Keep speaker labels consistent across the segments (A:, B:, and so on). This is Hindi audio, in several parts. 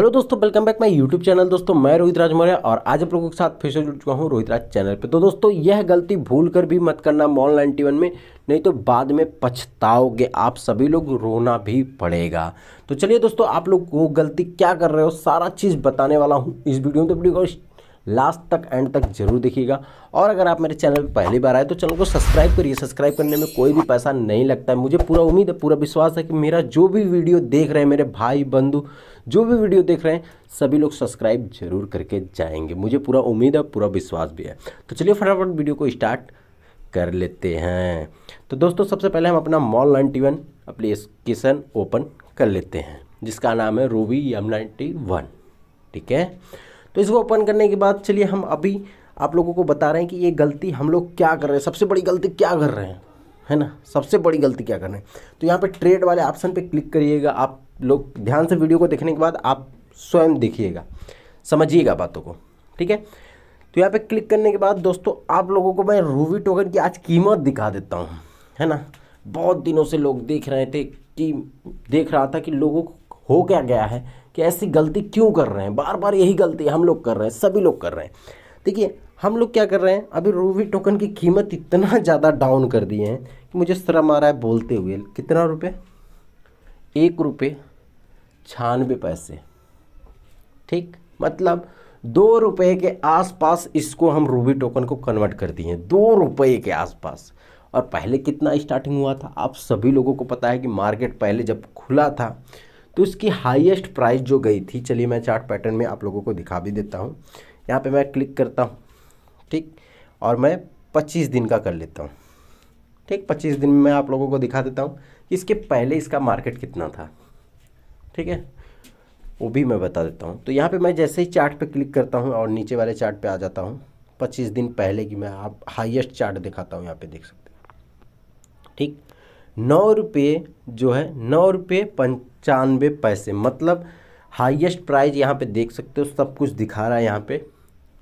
A: हेलो दोस्तों welcome back my YouTube channel दोस्तों मैं रोहित राज मौर्य और आज आप लोगों के साथ फिर से जुड़ चुका हूँ रोहित राज चैनल पे तो दोस्तों यह गलती भूल कर भी मत करना मॉल नाइन्टी में नहीं तो बाद में पछताओगे आप सभी लोग रोना भी पड़ेगा तो चलिए दोस्तों आप लोग वो गलती क्या कर रहे हो सारा चीज़ बताने वाला हूँ इस वीडियो में तो वीडियो को लास्ट तक एंड तक जरूर देखिएगा और अगर आप मेरे चैनल पर पहली बार आए तो चैनल को सब्सक्राइब करिए सब्सक्राइब करने में कोई भी पैसा नहीं लगता है मुझे पूरा उम्मीद है पूरा विश्वास है कि मेरा जो भी वीडियो देख रहे हैं मेरे भाई बंधु जो भी वीडियो देख रहे हैं सभी लोग सब्सक्राइब जरूर करके जाएंगे मुझे पूरा उम्मीद है पूरा विश्वास भी है तो चलिए फटाफट वीडियो को स्टार्ट कर लेते हैं तो दोस्तों सबसे पहले हम अपना mall ninety one application open कर लेते हैं जिसका नाम है रूबी एम नाइन्टी वन ठीक है तो इसको ओपन करने के बाद चलिए हम अभी आप लोगों को बता रहे हैं कि ये गलती हम लोग क्या कर रहे हैं सबसे बड़ी गलती क्या कर रहे हैं है ना सबसे बड़ी गलती क्या कर रहे हैं तो यहाँ पर ट्रेड वाले ऑप्शन पर क्लिक करिएगा आप लोग ध्यान से वीडियो को देखने के बाद आप स्वयं देखिएगा समझिएगा बातों को ठीक है तो यहाँ पे क्लिक करने के बाद दोस्तों आप लोगों को मैं रूवी टोकन की आज कीमत दिखा देता हूँ है ना बहुत दिनों से लोग देख रहे थे कि देख रहा था कि लोगों को हो क्या गया है कि ऐसी गलती क्यों कर रहे हैं बार बार यही गलती हम लोग कर रहे हैं सभी लोग कर रहे हैं देखिए हम लोग क्या कर रहे हैं अभी रूवी टोकन की कीमत इतना ज़्यादा डाउन कर दिए हैं कि मुझे शर्म आ रहा है बोलते हुए कितना रुपये एक रुपये छानवे पैसे ठीक मतलब दो रुपये के आसपास इसको हम रूबी टोकन को कन्वर्ट कर दिए हैं दो रुपये के आसपास और पहले कितना स्टार्टिंग हुआ था आप सभी लोगों को पता है कि मार्केट पहले जब खुला था तो इसकी हाईएस्ट प्राइस जो गई थी चलिए मैं चार्ट पैटर्न में आप लोगों को दिखा भी देता हूँ यहाँ पे मैं क्लिक करता हूँ ठीक और मैं 25 दिन का कर लेता हूँ ठीक 25 दिन में मैं आप लोगों को दिखा देता हूँ कि इसके पहले इसका मार्केट कितना था ठीक है वो भी मैं बता देता हूँ तो यहाँ पर मैं जैसे ही चार्ट क्लिक करता हूँ और नीचे वाले चार्ट आ जाता हूँ पच्चीस दिन पहले की मैं आप हाइएस्ट चार्ट दिखाता हूँ यहाँ पर देख सकते ठीक नौ रुपये जो है नौ रुपये पं पचानवे पैसे मतलब हाईएस्ट प्राइस यहाँ पे देख सकते हो सब कुछ दिखा रहा है यहाँ पे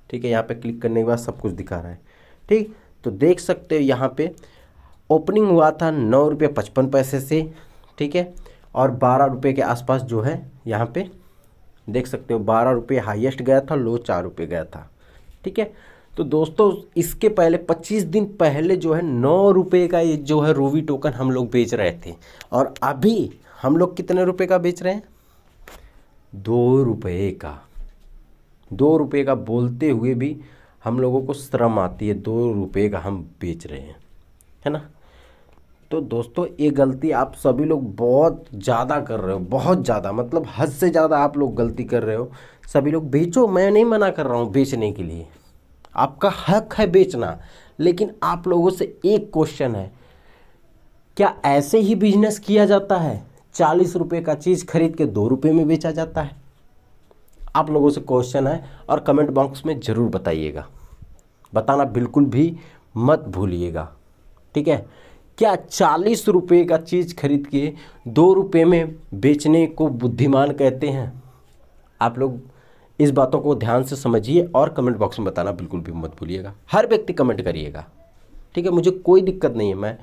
A: ठीक है यहाँ पे क्लिक करने के बाद सब कुछ दिखा रहा है ठीक तो देख सकते हो यहाँ पे ओपनिंग हुआ था नौ रुपये पचपन पैसे से ठीक है और बारह रुपये के आसपास जो है यहाँ पे देख सकते हो बारह रुपये हाइएस्ट गया था लो चार रुपये गया था ठीक है तो दोस्तों इसके पहले 25 दिन पहले जो है नौ रुपये का ये जो है रोवी टोकन हम लोग बेच रहे थे और अभी हम लोग कितने रुपए का बेच रहे हैं दो रुपए का दो रुपये का बोलते हुए भी हम लोगों को श्रम आती है दो रुपये का हम बेच रहे हैं है ना तो दोस्तों ये गलती आप सभी लोग बहुत ज़्यादा कर रहे हो बहुत ज़्यादा मतलब हद से ज़्यादा आप लोग गलती कर रहे हो सभी लोग बेचो मैं नहीं मना कर रहा हूँ बेचने के लिए आपका हक है बेचना लेकिन आप लोगों से एक क्वेश्चन है क्या ऐसे ही बिजनेस किया जाता है चालीस रुपये का चीज़ खरीद के दो रुपये में बेचा जाता है आप लोगों से क्वेश्चन है और कमेंट बॉक्स में ज़रूर बताइएगा बताना बिल्कुल भी मत भूलिएगा ठीक है क्या चालीस रुपये का चीज़ खरीद के दो रुपये में बेचने को बुद्धिमान कहते हैं आप लोग इस बातों को ध्यान से समझिए और कमेंट बॉक्स में बताना बिल्कुल भी मत भूलिएगा हर व्यक्ति कमेंट करिएगा ठीक है मुझे कोई दिक्कत नहीं है मैं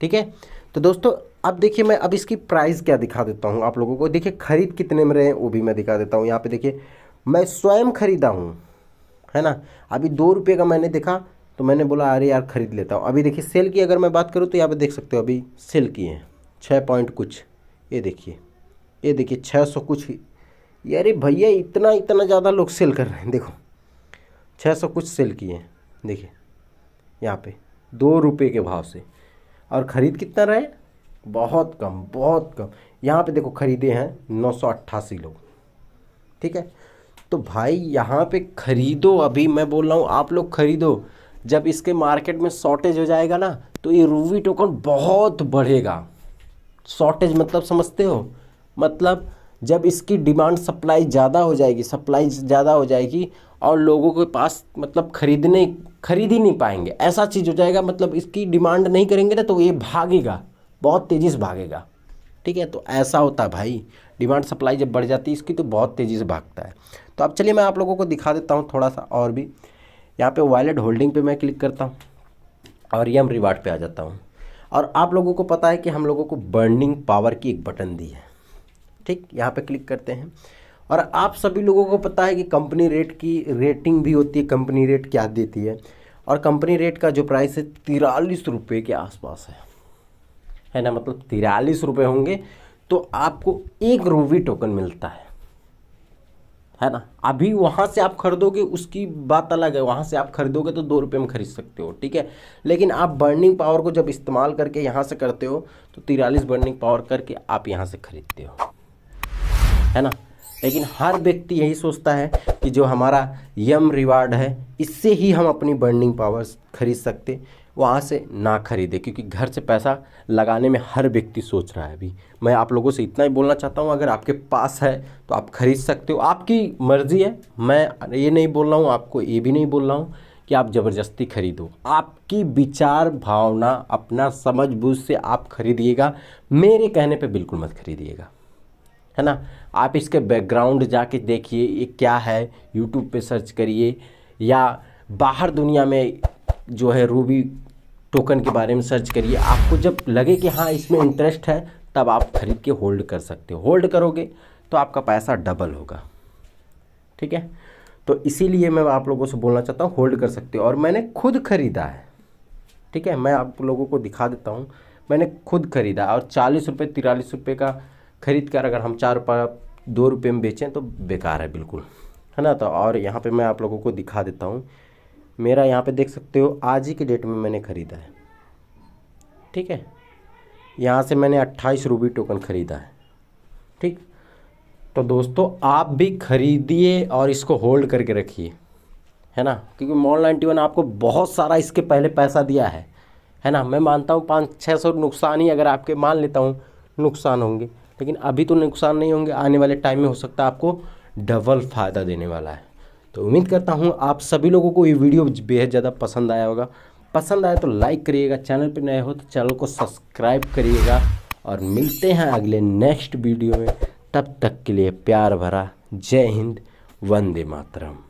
A: ठीक है तो दोस्तों अब देखिए मैं अब इसकी प्राइस क्या दिखा देता हूँ आप लोगों को देखिए ख़रीद कितने में रहे वो भी मैं दिखा देता हूँ यहाँ पे देखिए मैं स्वयं ख़रीदा हूँ है ना अभी दो रुपये का मैंने देखा तो मैंने बोला अरे यार ख़रीद लेता हूँ अभी देखिए सेल की अगर मैं बात करूँ तो यहाँ पे देख सकते हो अभी सेल की है छः पॉइंट कुछ ये देखिए ये देखिए छः सौ कुछ अरे भैया इतना इतना ज़्यादा लोग सेल कर रहे हैं देखो छः सौ कुछ सेल किए हैं देखिए यहाँ पे दो रुपये के भाव से और ख़रीद कितना रहे बहुत कम बहुत कम यहाँ पे देखो ख़रीदे हैं नौ सौ अट्ठासी लोग ठीक है तो भाई यहाँ पे ख़रीदो अभी मैं बोल रहा हूँ आप लोग ख़रीदो जब इसके मार्केट में शॉर्टेज हो जाएगा ना तो ये रूवी टोकन बहुत बढ़ेगा शॉर्टेज मतलब समझते हो मतलब जब इसकी डिमांड सप्लाई ज़्यादा हो जाएगी सप्लाई ज़्यादा हो जाएगी और लोगों के पास मतलब खरीदने खरीद ही नहीं पाएंगे ऐसा चीज़ हो जाएगा मतलब इसकी डिमांड नहीं करेंगे ना तो ये भागेगा बहुत तेज़ी से भागेगा ठीक है तो ऐसा होता है भाई डिमांड सप्लाई जब बढ़ जाती है इसकी तो बहुत तेज़ी से भागता है तो अब चलिए मैं आप लोगों को दिखा देता हूँ थोड़ा सा और भी यहाँ पे वॉलेट होल्डिंग पे मैं क्लिक करता हूँ और ये हम रिवार्ड पे आ जाता हूँ और आप लोगों को पता है कि हम लोगों को बर्निंग पावर की एक बटन दी है ठीक यहाँ पर क्लिक करते हैं और आप सभी लोगों को पता है कि कंपनी रेट की रेटिंग भी होती है कंपनी रेट क्या देती है और कंपनी रेट का जो प्राइस है तिरालीस रुपये के आसपास है है ना मतलब तिरालीस रुपये होंगे तो आपको एक रूवी टोकन मिलता है है ना अभी वहाँ से आप खरीदोगे उसकी बात अलग है वहाँ से आप खरीदोगे तो दो रुपये में खरीद सकते हो ठीक है लेकिन आप बर्निंग पावर को जब इस्तेमाल करके यहाँ से करते हो तो तिरालीस बर्निंग पावर करके आप यहाँ से खरीदते हो है ना लेकिन हर व्यक्ति यही सोचता है कि जो हमारा यम रिवार्ड है इससे ही हम अपनी बर्निंग पावर्स खरीद सकते वहाँ से ना खरीदे क्योंकि घर से पैसा लगाने में हर व्यक्ति सोच रहा है अभी मैं आप लोगों से इतना ही बोलना चाहता हूँ अगर आपके पास है तो आप खरीद सकते हो आपकी मर्ज़ी है मैं ये नहीं बोल रहा हूँ आपको ये भी नहीं बोल रहा हूँ कि आप ज़बरदस्ती खरीदो आपकी विचार भावना अपना समझ बूझ से आप खरीदिएगा मेरे कहने पे बिल्कुल मत खरीदिएगा है ना आप इसके बैकग्राउंड जाके देखिए ये क्या है यूट्यूब पे सर्च करिए या बाहर दुनिया में जो है रूबी टोकन के बारे में सर्च करिए आपको जब लगे कि हाँ इसमें इंटरेस्ट है तब आप खरीद के होल्ड कर सकते हो होल्ड करोगे तो आपका पैसा डबल होगा ठीक है तो इसीलिए मैं आप लोगों से बोलना चाहता हूँ होल्ड कर सकते हो और मैंने खुद ख़रीदा है ठीक है मैं आप लोगों को दिखा देता हूँ मैंने खुद ख़रीदा और चालीस रुपये तिरालीस रुपये का ख़रीद कर अगर हम चार रुपये दो रुपये में बेचें तो बेकार है बिल्कुल है ना तो और यहाँ पे मैं आप लोगों को दिखा देता हूँ मेरा यहाँ पे देख सकते हो आज ही के डेट में मैंने ख़रीदा है ठीक है यहाँ से मैंने अट्ठाईस रूबी टोकन ख़रीदा है ठीक तो दोस्तों आप भी खरीदिए और इसको होल्ड करके रखिए है ना क्योंकि मॉल नाइन्टी वन आपको बहुत सारा इसके पहले पैसा दिया है है ना मैं मानता हूँ पाँच छः सौ नुकसान ही अगर आपके मान लेता हूँ नुकसान होंगे लेकिन अभी तो नुकसान नहीं होंगे आने वाले टाइम में हो सकता है आपको डबल फ़ायदा देने वाला है तो उम्मीद करता हूँ आप सभी लोगों को ये वीडियो बेहद ज़्यादा पसंद आया होगा पसंद आए तो लाइक करिएगा चैनल पर नए हो तो चैनल को सब्सक्राइब करिएगा और मिलते हैं अगले नेक्स्ट वीडियो में तब तक के लिए प्यार भरा जय हिंद वंदे मातरम